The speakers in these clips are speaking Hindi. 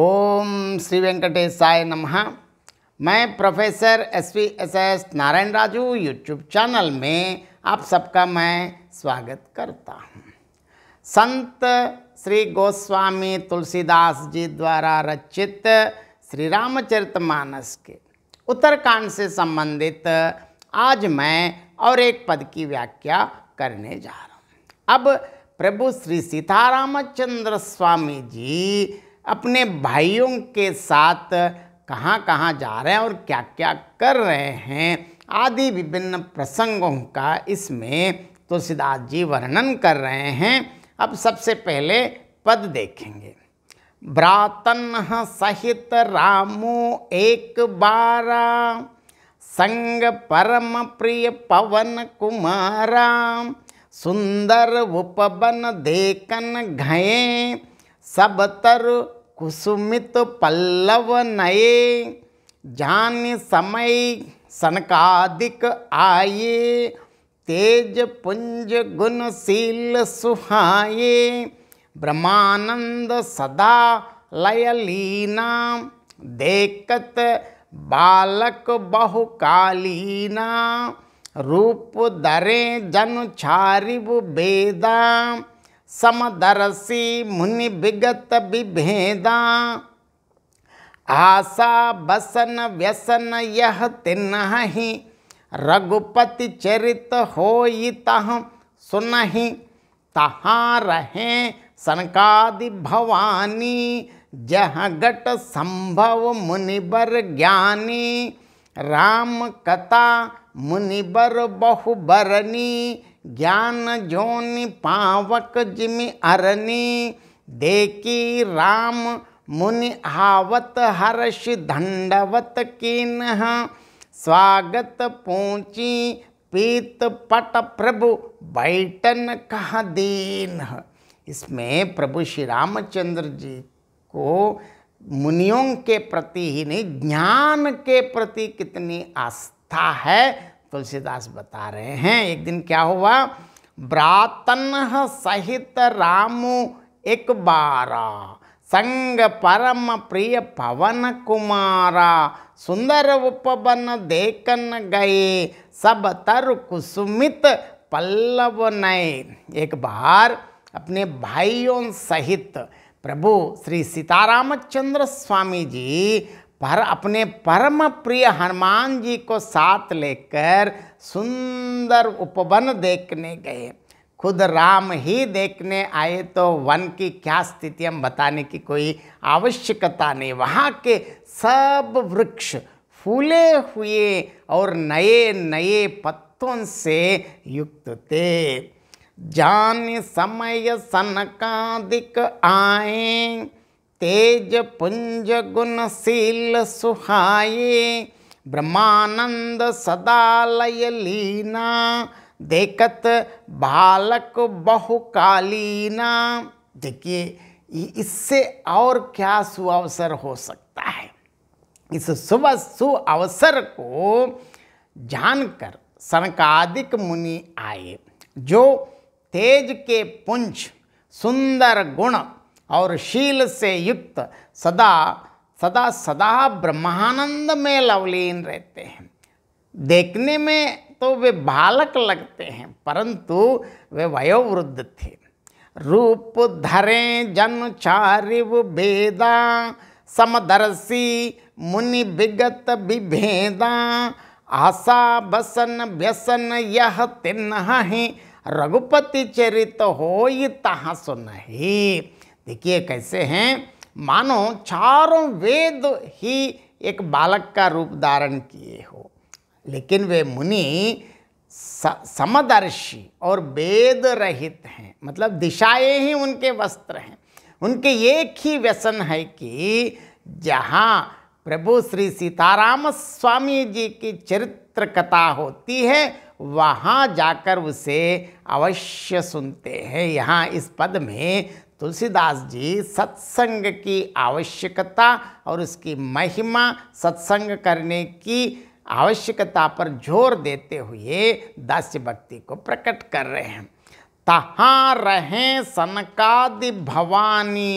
ओम श्री वेंकटेशाय नमः मैं professor S V S S Narayan Raju YouTube channel में आप सबका मैं स्वागत करता हूँ संत श्री गोस्वामी तुलसीदास जी द्वारा रचित श्री रामचरित मानस के उत्तरकांड से संबंधित आज मैं और एक पद की व्याख्या करने जा रहा हूँ अब प्रभु श्री सीतारामचंद्र स्वामी जी अपने भाइयों के साथ कहाँ कहाँ जा रहे हैं और क्या क्या कर रहे हैं आदि विभिन्न प्रसंगों का इसमें तुलसीदास जी वर्णन कर रहे हैं अब सबसे पहले पद देखेंगे ब्रातन सहित रामो एक बारा संग परम प्रिय पवन कुमारा सुंदर उपबन देखन घये सब तर कुसुमित पल्लव नये जान समय सनकादिक आये तेज पुंज गुणशील सुहाये ब्रह्मानंद सदा लयलीना देखत बालक बहुकालीना रूप दरे जन छारिव बेदा समदर्शी मुनि विगत विभेदा आशा बसन व्यसन यह तिन्हि रघुपति चरित हो तह सुनहि तहाँ रहें सनकादि भवानी जह घट संभव मुनिबर ज्ञानी राम कथा मुनिबर बहुबरनी ज्ञान जोनि पावक जिमि अरनी देखी राम मुनि हावत हर्ष दंडवत कीन स्वागत पूछी पीत पट प्रभु बैठन कह दीन इसमें प्रभु श्री रामचंद्र जी को मुनियों के प्रति ही नहीं ज्ञान के प्रति कितनी आस्था है तुलसीदास बता रहे हैं एक दिन क्या हुआ ब्रातन सहित राम एक बारा संग परम प्रिय पवन कुमारा सुंदर उपवन देखन गए सब तर कुसुमित पल्लव नये एक बार अपने भाइयों सहित प्रभु श्री सीतारामचंद्र स्वामी जी पर अपने परम प्रिय हनुमान जी को साथ लेकर सुंदर उपवन देखने गए खुद राम ही देखने आए तो वन की क्या स्थिति हम बताने की कोई आवश्यकता नहीं वहाँ के सब वृक्ष फूले हुए और नए नए पत्तों से युक्त थे जान समय सनकादिक आए तेज पुंज गुणशील सुहाये ब्रह्मानंद सदालय लीना देखत बालक बहुकालीना देखिए इससे और क्या सुअवसर हो सकता है इस शुभ सुअवसर को जानकर सनकादिक मुनि आए जो तेज के पुंज सुंदर गुण और शील से युक्त सदा सदा सदा ब्रह्मानंद में लवलीन रहते हैं देखने में तो वे बालक लगते हैं परंतु वे वयोवृद्ध थे रूप धरे जन चारिव भेदा समदर्शी मुनि विगत विभेदा आशा बसन व्यसन यह तिन्ह रघुपति चरित हो तहाँ ही देखिए कैसे हैं मानो चारों वेद ही एक बालक का रूप धारण किए हो लेकिन वे मुनि समदर्शी और वेद रहित हैं मतलब दिशाएं ही उनके वस्त्र हैं उनके एक ही व्यसन है कि जहाँ प्रभु श्री सीताराम स्वामी जी की चरित्र कथा होती है वहाँ जाकर उसे अवश्य सुनते हैं यहाँ इस पद में तुलसीदास जी सत्संग की आवश्यकता और उसकी महिमा सत्संग करने की आवश्यकता पर जोर देते हुए दास्य भक्ति को प्रकट कर रहे हैं तहाँ रहें सनकादि भवानी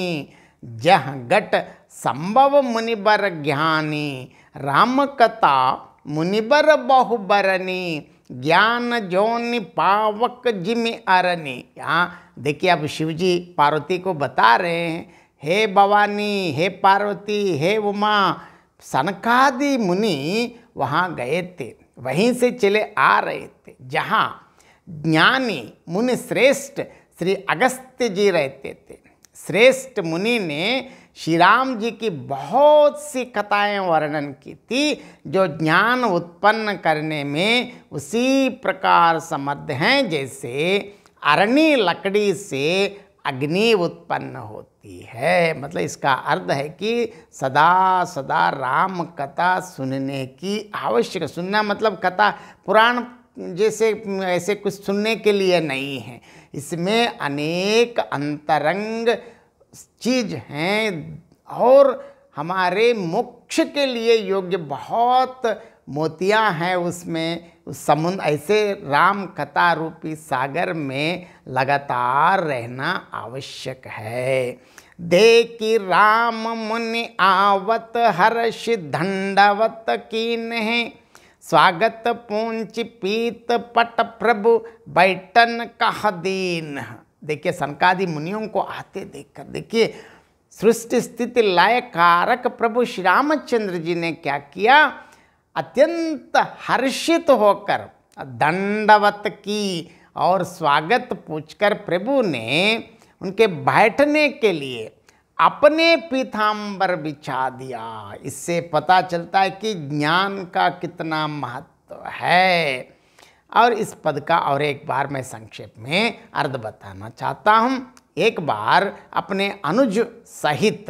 जह गट संभव मुनिबर ज्ञानी राम कथा मुनिबर बहुबरनी ज्ञान जोनि पावक जिम अरनी यहाँ देखिए अब शिव जी पार्वती को बता रहे हैं हे भवानी हे पार्वती हे उमा सनकादि मुनि वहाँ गए थे वहीं से चले आ रहे थे जहाँ ज्ञानी मुनि श्रेष्ठ श्री अगस्त्य जी रहते थे श्रेष्ठ मुनि ने श्री राम जी की बहुत सी कथाएं वर्णन की थी जो ज्ञान उत्पन्न करने में उसी प्रकार समर्थ हैं जैसे अरणी लकड़ी से अग्नि उत्पन्न होती है मतलब इसका अर्थ है कि सदा सदा राम कथा सुनने की आवश्यक सुनना मतलब कथा पुराण जैसे ऐसे कुछ सुनने के लिए नहीं है इसमें अनेक अंतरंग चीज हैं और हमारे मोक्ष के लिए योग्य बहुत मोतियाँ हैं उसमें उस समुद्र ऐसे राम कथा रूपी सागर में लगातार रहना आवश्यक है दे कि राम मुनि आवत हर्ष दंडवत की नहीं स्वागत पूंछ पीत पट प्रभु बैठन कह दीन है देखिए सनकादि मुनियों को आते देखकर देखिए सृष्टि स्थिति लय कारक प्रभु श्री रामचंद्र जी ने क्या किया अत्यंत हर्षित होकर दंडवत की और स्वागत पूछकर प्रभु ने उनके बैठने के लिए अपने पीथाम्बर बिछा दिया इससे पता चलता है कि ज्ञान का कितना महत्व है और इस पद का और एक बार मैं संक्षेप में अर्ध बताना चाहता हूँ एक बार अपने अनुज सहित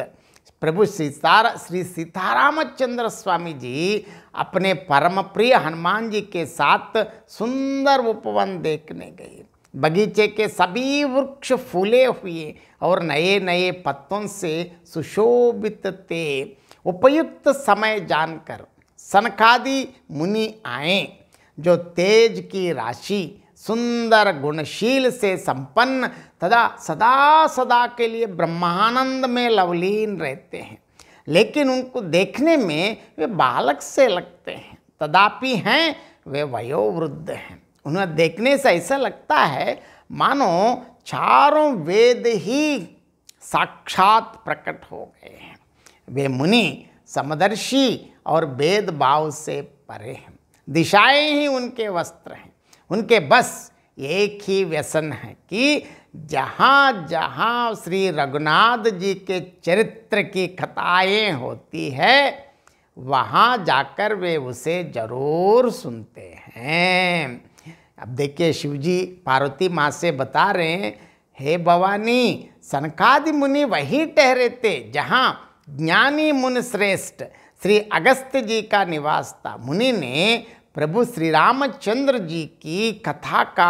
प्रभु श्री सार श्री सीतारामचंद्र स्वामी जी अपने परम प्रिय हनुमान जी के साथ सुंदर उपवन देखने गए बगीचे के सभी वृक्ष फूले हुए और नए नए पत्तों से सुशोभित थे उपयुक्त समय जानकर सनकादि मुनि आए जो तेज की राशि सुंदर गुणशील से संपन्न तथा सदा सदा के लिए ब्रह्मानंद में लवलीन रहते हैं लेकिन उनको देखने में वे बालक से लगते हैं तदापि हैं वे वयोवृद्ध हैं उन्हें देखने से ऐसा लगता है मानो चारों वेद ही साक्षात प्रकट हो गए हैं वे मुनि समदर्शी और वेद भाव से परे हैं दिशाएं ही उनके वस्त्र हैं उनके बस एक ही व्यसन है कि जहाँ जहाँ श्री रघुनाथ जी के चरित्र की कथाएँ होती है वहाँ जाकर वे उसे जरूर सुनते हैं अब देखिए शिवजी पार्वती माँ से बता रहे हैं हे भवानी सनकादि मुनि वही ठहरे थे जहाँ ज्ञानी मुनि श्रेष्ठ श्री अगस्त जी का निवास था मुनि ने प्रभु श्री रामचंद्र जी की कथा का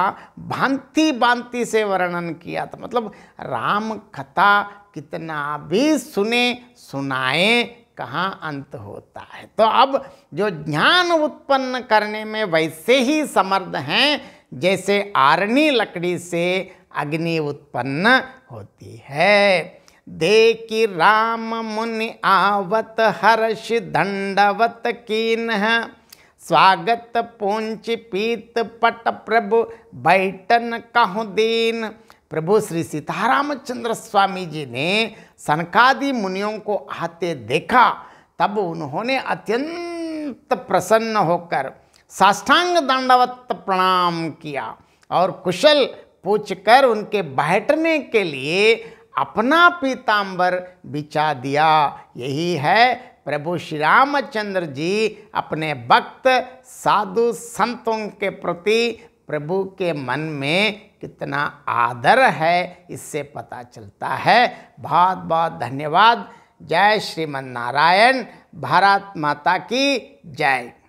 भांति भांति से वर्णन किया था मतलब राम कथा कितना भी सुने सुनाए कहाँ अंत होता है तो अब जो ज्ञान उत्पन्न करने में वैसे ही समर्थ हैं जैसे आरणी लकड़ी से अग्नि उत्पन्न होती है देखि राम मुनि आवत हर्ष दंडवत कीन है स्वागत पूंच पीत पट प्रभु बैठन कहु दीन प्रभु श्री सीतारामचंद्र स्वामी जी ने सनकादि मुनियों को आते देखा तब उन्होंने अत्यंत प्रसन्न होकर साष्टांग दंडवत प्रणाम किया और कुशल पूछकर उनके बैठने के लिए अपना पीताम्बर बिछा दिया यही है प्रभु श्री रामचंद्र जी अपने भक्त साधु संतों के प्रति प्रभु के मन में कितना आदर है इससे पता चलता है बहुत बहुत धन्यवाद जय श्रीमन नारायण भारत माता की जय